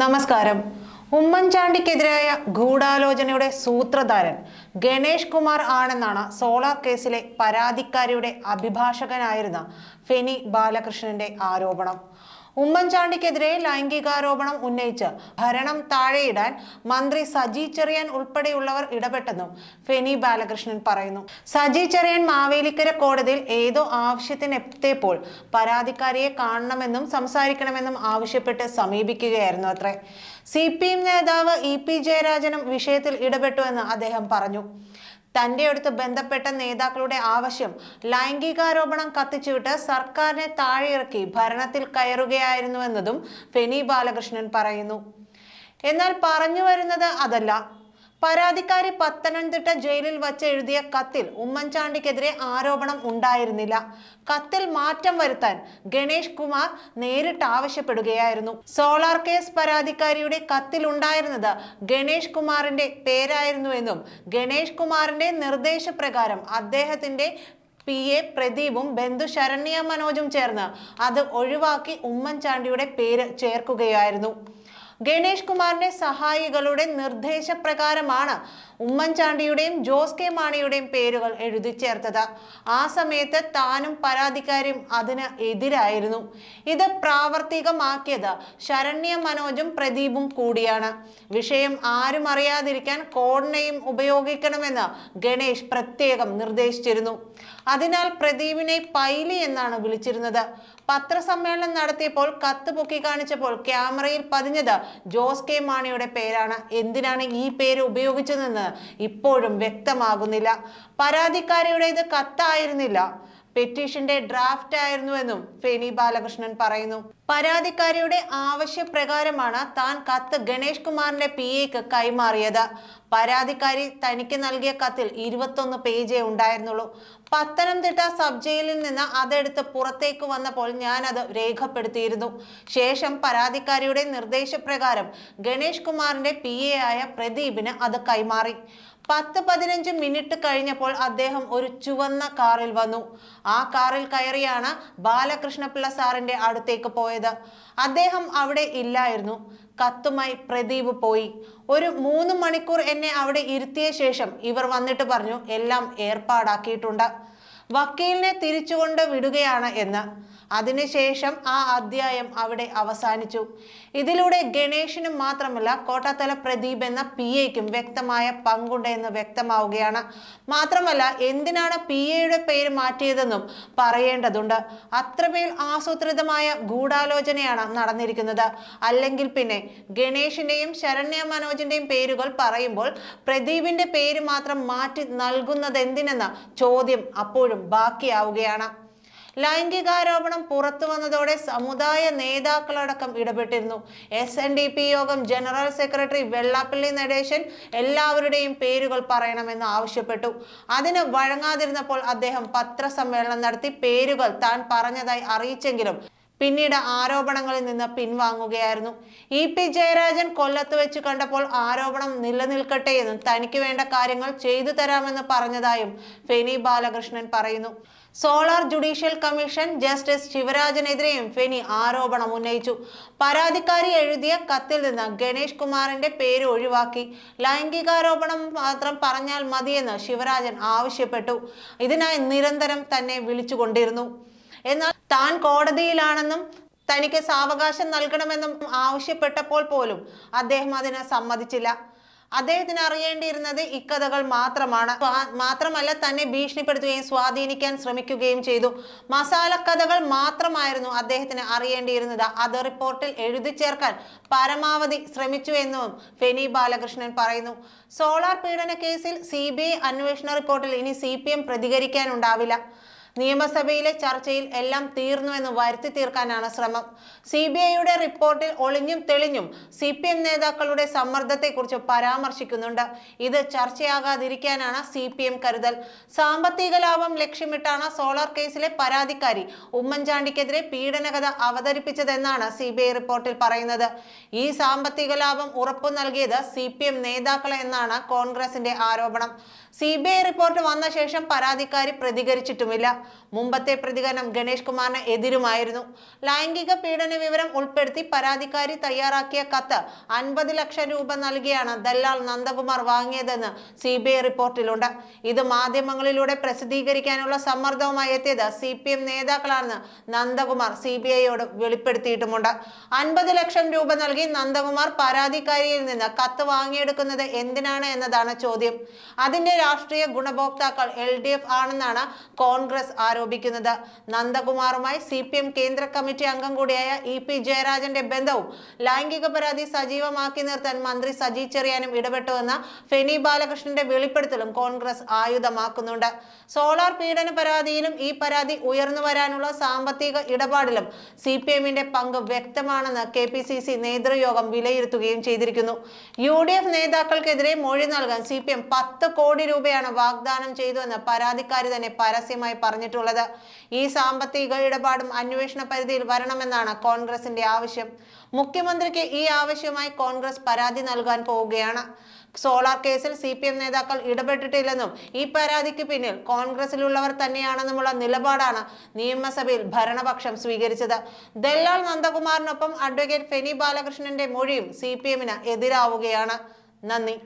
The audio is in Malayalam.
നമസ്കാരം ഉമ്മൻചാണ്ടിക്കെതിരായ ഗൂഢാലോചനയുടെ സൂത്രധാരൻ ഗണേഷ് കുമാർ ആണെന്നാണ് സോളാർ കേസിലെ പരാതിക്കാരിയുടെ അഭിഭാഷകനായിരുന്ന ഫെനി ബാലകൃഷ്ണന്റെ ആരോപണം ഉമ്മൻചാണ്ടിക്കെതിരെ ലൈംഗികാരോപണം ഉന്നയിച്ച് ഭരണം താഴെയിടാൻ മന്ത്രി സജി ചെറിയാൻ ഉൾപ്പെടെയുള്ളവർ ഇടപെട്ടെന്നും ഫെനി ബാലകൃഷ്ണൻ പറയുന്നു സജി ചെറിയാൻ മാവേലിക്കര കോടതിയിൽ ഏതോ ആവശ്യത്തിനെത്തിയപ്പോൾ പരാതിക്കാരിയെ കാണണമെന്നും സംസാരിക്കണമെന്നും ആവശ്യപ്പെട്ട് സമീപിക്കുകയായിരുന്നു അത്രേ സി പി എം നേതാവ് ഇ പി ജയരാജനും വിഷയത്തിൽ ഇടപെട്ടുവെന്ന് അദ്ദേഹം പറഞ്ഞു തന്റെ അടുത്ത് ബന്ധപ്പെട്ട നേതാക്കളുടെ ആവശ്യം ലൈംഗികാരോപണം കത്തിച്ചുവിട്ട് സർക്കാരിനെ താഴെയിറക്കി ഭരണത്തിൽ കയറുകയായിരുന്നുവെന്നതും ഫെനി ബാലകൃഷ്ണൻ പറയുന്നു എന്നാൽ പറഞ്ഞു വരുന്നത് അതല്ല പരാതിക്കാരി പത്തനംതിട്ട ജയിലിൽ വച്ച് എഴുതിയ കത്തിൽ ഉമ്മൻചാണ്ടിക്കെതിരെ ആരോപണം ഉണ്ടായിരുന്നില്ല കത്തിൽ മാറ്റം വരുത്താൻ ഗണേഷ് കുമാർ നേരിട്ട് ആവശ്യപ്പെടുകയായിരുന്നു സോളാർ കേസ് പരാതിക്കാരിയുടെ ഉണ്ടായിരുന്നത് ഗണേഷ് കുമാറിന്റെ പേരായിരുന്നുവെന്നും ഗണേഷ് കുമാറിന്റെ നിർദ്ദേശപ്രകാരം അദ്ദേഹത്തിന്റെ പി എ പ്രദീപും ബന്ധു ശരണ്യ മനോജും ചേർന്ന് അത് ഒഴിവാക്കി ഉമ്മൻചാണ്ടിയുടെ പേര് ചേർക്കുകയായിരുന്നു ഗണേഷ് കുമാറിന്റെ സഹായികളുടെ നിർദ്ദേശപ്രകാരമാണ് ഉമ്മൻചാണ്ടിയുടെയും ജോസ് കെ മാണിയുടെയും പേരുകൾ എഴുതി ചേർത്തത് ആ സമയത്ത് താനും പരാതിക്കാരും അതിന് എതിരായിരുന്നു ഇത് പ്രാവർത്തികമാക്കിയത് ശരണ്യ മനോജും പ്രദീപും കൂടിയാണ് വിഷയം ആരും അറിയാതിരിക്കാൻ കോഡിനെയും ഉപയോഗിക്കണമെന്ന് ഗണേഷ് പ്രത്യേകം നിർദ്ദേശിച്ചിരുന്നു അതിനാൽ പ്രദീപിനെ പൈലി എന്നാണ് വിളിച്ചിരുന്നത് പത്രസമ്മേളനം നടത്തിയപ്പോൾ കത്ത് പൊക്കി കാണിച്ചപ്പോൾ ക്യാമറയിൽ പതിഞ്ഞത് ജോസ് കെ മാണിയുടെ പേരാണ് എന്തിനാണ് ഈ പേര് ഉപയോഗിച്ചതെന്ന് ഇപ്പോഴും വ്യക്തമാകുന്നില്ല പരാതിക്കാരിയുടേത് കത്തായിരുന്നില്ല പെറ്റീഷന്റെ ഡ്രാഫ്റ്റ് ആയിരുന്നു എന്നും ഫെനി ബാലകൃഷ്ണൻ പറയുന്നു പരാതിക്കാരിയുടെ ആവശ്യപ്രകാരമാണ് താൻ കത്ത് ഗണേഷ് കുമാറിന്റെ പി എക്ക് കൈമാറിയത് പരാതിക്കാരി തനിക്ക് നൽകിയ കത്തിൽ ഇരുപത്തൊന്ന് പേജേ ഉണ്ടായിരുന്നുള്ളൂ പത്തനംതിട്ട സബ് ജയിലിൽ നിന്ന് അതെടുത്ത് പുറത്തേക്ക് വന്നപ്പോൾ ഞാൻ അത് രേഖപ്പെടുത്തിയിരുന്നു ശേഷം പരാതിക്കാരിയുടെ നിർദ്ദേശപ്രകാരം ഗണേഷ് കുമാറിന്റെ പി ആയ പ്രദീപിന് അത് കൈമാറി പത്ത് പതിനഞ്ച് മിനിറ്റ് കഴിഞ്ഞപ്പോൾ അദ്ദേഹം ഒരു ചുവന്ന കാറിൽ വന്നു ആ കാറിൽ കയറിയാണ് ബാലകൃഷ്ണപിള്ള സാറിന്റെ അടുത്തേക്ക് പോയത് അദ്ദേഹം അവിടെ ഇല്ലായിരുന്നു കത്തുമായി പ്രദീപ് പോയി ഒരു മൂന്ന് മണിക്കൂർ എന്നെ അവിടെ ഇരുത്തിയ ശേഷം ഇവർ വന്നിട്ട് പറഞ്ഞു എല്ലാം ഏർപ്പാടാക്കിയിട്ടുണ്ട് വക്കീലിനെ തിരിച്ചുകൊണ്ട് വിടുകയാണ് എന്ന് അതിനുശേഷം ആ അധ്യായം അവിടെ അവസാനിച്ചു ഇതിലൂടെ ഗണേഷിനും മാത്രമല്ല കോട്ടത്തല പ്രദീപ് എന്ന പി എക്കും വ്യക്തമായ പങ്കുണ്ട് എന്ന് വ്യക്തമാവുകയാണ് മാത്രമല്ല എന്തിനാണ് പി എയുടെ പേര് മാറ്റിയതെന്നും പറയേണ്ടതുണ്ട് അത്രമേൽ ആസൂത്രിതമായ ഗൂഢാലോചനയാണ് നടന്നിരിക്കുന്നത് അല്ലെങ്കിൽ പിന്നെ ഗണേഷിന്റെയും ശരണ്യ മനോജിന്റെയും പേരുകൾ പറയുമ്പോൾ പ്രദീപിന്റെ പേര് മാത്രം മാറ്റി നൽകുന്നത് എന്തിനെന്ന ചോദ്യം അപ്പോഴും ബാക്കിയാവുകയാണ് ലൈംഗികാരോപണം പുറത്തു വന്നതോടെ സമുദായ നേതാക്കളടക്കം ഇടപെട്ടിരുന്നു എസ് എൻ ഡി പി യോഗം ജനറൽ സെക്രട്ടറി വെള്ളാപ്പള്ളി നടേശൻ എല്ലാവരുടെയും പേരുകൾ പറയണമെന്ന് ആവശ്യപ്പെട്ടു അതിന് വഴങ്ങാതിരുന്നപ്പോൾ അദ്ദേഹം പത്രസമ്മേളനം നടത്തി പേരുകൾ താൻ പറഞ്ഞതായി അറിയിച്ചെങ്കിലും പിന്നീട് ആരോപണങ്ങളിൽ നിന്ന് പിൻവാങ്ങുകയായിരുന്നു ഇ പി ജയരാജൻ കൊല്ലത്ത് വെച്ച് കണ്ടപ്പോൾ ആരോപണം നിലനിൽക്കട്ടെ എന്നും തനിക്ക് വേണ്ട കാര്യങ്ങൾ ചെയ്തു തരാമെന്ന് പറഞ്ഞതായും ഫെനി ബാലകൃഷ്ണൻ പറയുന്നു സോളാർ ജുഡീഷ്യൽ കമ്മീഷൻ ജസ്റ്റിസ് ശിവരാജനെതിരെയും ഫെനി ആരോപണം ഉന്നയിച്ചു പരാതിക്കാരി എഴുതിയ കത്തിൽ നിന്ന് ഗണേഷ് കുമാറിന്റെ പേര് ഒഴിവാക്കി ലൈംഗികാരോപണം മാത്രം പറഞ്ഞാൽ മതിയെന്ന് ശിവരാജൻ ആവശ്യപ്പെട്ടു ഇതിനായി നിരന്തരം തന്നെ വിളിച്ചുകൊണ്ടിരുന്നു എന്നാൽ താൻ കോടതിയിലാണെന്നും തനിക്ക് സാവകാശം നൽകണമെന്നും ആവശ്യപ്പെട്ടപ്പോൾ പോലും അദ്ദേഹം അതിന് സമ്മതിച്ചില്ല അദ്ദേഹത്തിന് അറിയേണ്ടിയിരുന്നത് ഇക്കഥകൾ മാത്രമാണ് മാത്രമല്ല തന്നെ ഭീഷണിപ്പെടുത്തുകയും സ്വാധീനിക്കാൻ ശ്രമിക്കുകയും ചെയ്തു മസാല കഥകൾ മാത്രമായിരുന്നു അദ്ദേഹത്തിന് അറിയേണ്ടിയിരുന്നത് അത് റിപ്പോർട്ടിൽ എഴുതി ചേർക്കാൻ പരമാവധി ശ്രമിച്ചു എന്നും ഫെനി ബാലകൃഷ്ണൻ പറയുന്നു സോളാർ പീഡന കേസിൽ സി ബി ഐ അന്വേഷണ റിപ്പോർട്ടിൽ ഇനി സി പി എം പ്രതികരിക്കാനുണ്ടാവില്ല നിയമസഭയിലെ ചർച്ചയിൽ എല്ലാം തീർന്നുവെന്ന് വരുത്തി തീർക്കാനാണ് ശ്രമം സി ബി ഐയുടെ റിപ്പോർട്ടിൽ ഒളിഞ്ഞും തെളിഞ്ഞും സി പി എം നേതാക്കളുടെ സമ്മർദ്ദത്തെക്കുറിച്ച് പരാമർശിക്കുന്നുണ്ട് ഇത് ചർച്ചയാകാതിരിക്കാനാണ് സി പി എം കരുതൽ സാമ്പത്തിക ലാഭം ലക്ഷ്യമിട്ടാണ് സോളാർ കേസിലെ പരാതിക്കാരി ഉമ്മൻചാണ്ടിക്കെതിരെ പീഡനകഥ അവതരിപ്പിച്ചതെന്നാണ് സി ബി ഐ റിപ്പോർട്ടിൽ പറയുന്നത് ഈ സാമ്പത്തിക ലാഭം ഉറപ്പു നൽകിയത് സി പി എം നേതാക്കൾ എന്നാണ് കോൺഗ്രസിന്റെ ആരോപണം സി ബി ഐ റിപ്പോർട്ട് വന്ന ശേഷം പരാതിക്കാരി പ്രതികരിച്ചിട്ടുമില്ല മുമ്പത്തെ പ്രതികരണം ഗണേഷ് കുമാറിന് എതിരുമായിരുന്നു ലൈംഗിക പീഡന വിവരം ഉൾപ്പെടുത്തി പരാതിക്കാരി തയ്യാറാക്കിയ കത്ത് അൻപത് ലക്ഷം രൂപ നൽകിയാണ് ദല്ലാൽ നന്ദകുമാർ വാങ്ങിയതെന്ന് സി ബി ഐ റിപ്പോർട്ടിലുണ്ട് ഇത് മാധ്യമങ്ങളിലൂടെ പ്രസിദ്ധീകരിക്കാനുള്ള സമ്മർദ്ദവുമായി എത്തിയത് സി പി എം നേതാക്കളാണെന്ന് നന്ദകുമാർ സി ബി ഐയോട് വെളിപ്പെടുത്തിയിട്ടുമുണ്ട് അൻപത് ലക്ഷം രൂപ നൽകി നന്ദകുമാർ പരാതിക്കാരിയിൽ നിന്ന് കത്ത് വാങ്ങിയെടുക്കുന്നത് എന്തിനാണ് എന്നതാണ് ചോദ്യം അതിന്റെ രാഷ്ട്രീയ ഗുണഭോക്താക്കൾ എൽ ഡി എഫ് ആണെന്നാണ് കോൺഗ്രസ് ആരോപിക്കുന്നത് നന്ദകുമാറുമായി സി പി എം കേന്ദ്ര കമ്മിറ്റി അംഗം കൂടിയായ ഇ പി ജയരാജന്റെ ബന്ധവും ലൈംഗിക പരാതി സജീവമാക്കി നിർത്താൻ മന്ത്രി സജി ചെറിയാനും ഇടപെട്ടുവെന്ന ഫെനി ബാലകൃഷ്ണന്റെ വെളിപ്പെടുത്തലും കോൺഗ്രസ് ആയുധമാക്കുന്നുണ്ട് സോളാർ പീഡന പരാതിയിലും ഈ പരാതി ഉയർന്നു വരാനുള്ള സാമ്പത്തിക ഇടപാടിലും സി പി എമ്മിന്റെ പങ്ക് വ്യക്തമാണെന്ന് കെ പി സി സി നേതൃയോഗം വിലയിരുത്തുകയും ചെയ്തിരിക്കുന്നു യു ഡി എഫ് നേതാക്കൾക്കെതിരെ മൊഴി നൽകാൻ സി പി എം പത്ത് കോടി രൂപയാണ് വാഗ്ദാനം ചെയ്തുവെന്ന് പരാതിക്കാരി തന്നെ പരസ്യമായി പറഞ്ഞു പറഞ്ഞിട്ടുള്ളത് ഈ സാമ്പത്തിക ഇടപാടും അന്വേഷണ പരിധിയിൽ വരണമെന്നാണ് കോൺഗ്രസിന്റെ ആവശ്യം മുഖ്യമന്ത്രിക്ക് ഈ ആവശ്യമായി കോൺഗ്രസ് പരാതി നൽകാൻ പോവുകയാണ് സോളാർ കേസിൽ സി പി എം നേതാക്കൾ ഇടപെട്ടിട്ടില്ലെന്നും ഈ പരാതിക്ക് പിന്നിൽ കോൺഗ്രസിലുള്ളവർ തന്നെയാണെന്നുമുള്ള നിലപാടാണ് നിയമസഭയിൽ ഭരണപക്ഷം സ്വീകരിച്ചത് ദല്ലാൽ നന്ദകുമാറിനൊപ്പം അഡ്വക്കേറ്റ് ഫെനി ബാലകൃഷ്ണന്റെ മൊഴിയും സി പി എമ്മിന് എതിരാവുകയാണ് നന്ദി